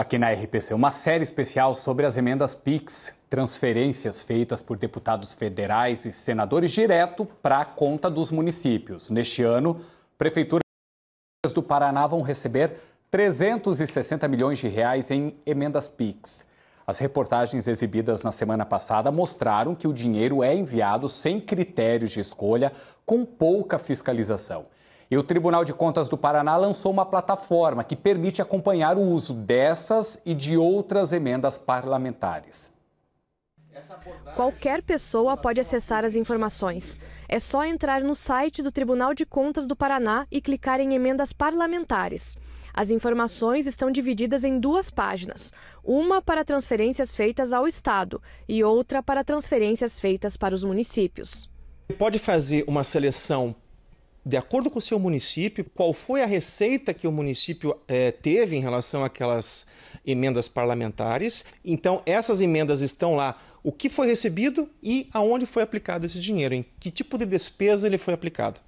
aqui na RPC, uma série especial sobre as emendas PIX, transferências feitas por deputados federais e senadores direto para a conta dos municípios. Neste ano, prefeituras do Paraná vão receber 360 milhões de reais em emendas PIX. As reportagens exibidas na semana passada mostraram que o dinheiro é enviado sem critérios de escolha, com pouca fiscalização. E o Tribunal de Contas do Paraná lançou uma plataforma que permite acompanhar o uso dessas e de outras emendas parlamentares. Qualquer pessoa pode acessar as informações. É, é só entrar no site do Tribunal de Contas do Paraná e clicar em emendas parlamentares. As informações estão divididas em duas páginas: uma para transferências feitas ao Estado e outra para transferências feitas para os municípios. Pode fazer uma seleção de acordo com o seu município, qual foi a receita que o município é, teve em relação àquelas emendas parlamentares. Então, essas emendas estão lá. O que foi recebido e aonde foi aplicado esse dinheiro, em que tipo de despesa ele foi aplicado.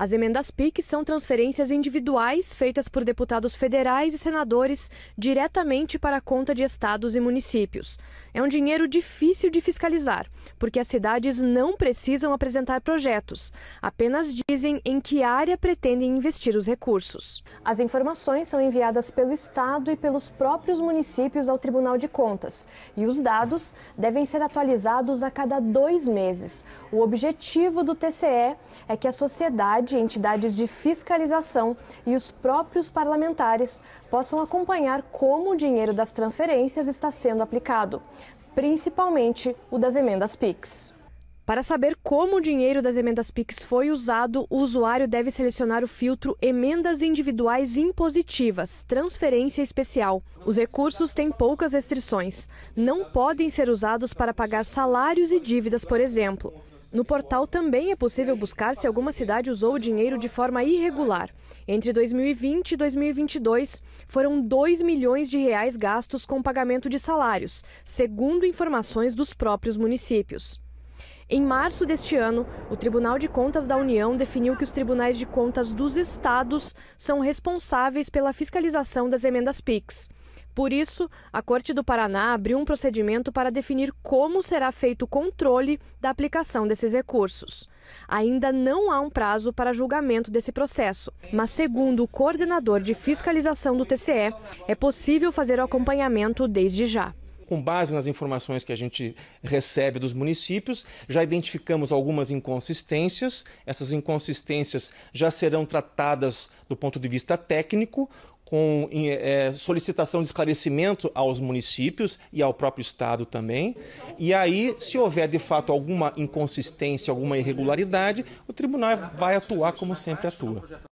As emendas PIC são transferências individuais feitas por deputados federais e senadores diretamente para a conta de estados e municípios. É um dinheiro difícil de fiscalizar, porque as cidades não precisam apresentar projetos, apenas dizem em que área pretendem investir os recursos. As informações são enviadas pelo estado e pelos próprios municípios ao Tribunal de Contas, e os dados devem ser atualizados a cada dois meses. O objetivo do TCE é que a sociedade de entidades de fiscalização e os próprios parlamentares possam acompanhar como o dinheiro das transferências está sendo aplicado, principalmente o das emendas PIX. Para saber como o dinheiro das emendas PIX foi usado, o usuário deve selecionar o filtro Emendas Individuais Impositivas Transferência Especial. Os recursos têm poucas restrições. Não podem ser usados para pagar salários e dívidas, por exemplo. No portal também é possível buscar se alguma cidade usou o dinheiro de forma irregular. Entre 2020 e 2022, foram 2 milhões de reais gastos com pagamento de salários, segundo informações dos próprios municípios. Em março deste ano, o Tribunal de Contas da União definiu que os tribunais de contas dos estados são responsáveis pela fiscalização das emendas PIX. Por isso, a Corte do Paraná abriu um procedimento para definir como será feito o controle da aplicação desses recursos. Ainda não há um prazo para julgamento desse processo, mas, segundo o coordenador de fiscalização do TCE, é possível fazer o acompanhamento desde já com base nas informações que a gente recebe dos municípios, já identificamos algumas inconsistências. Essas inconsistências já serão tratadas do ponto de vista técnico, com é, solicitação de esclarecimento aos municípios e ao próprio Estado também. E aí, se houver de fato alguma inconsistência, alguma irregularidade, o tribunal vai atuar como sempre atua.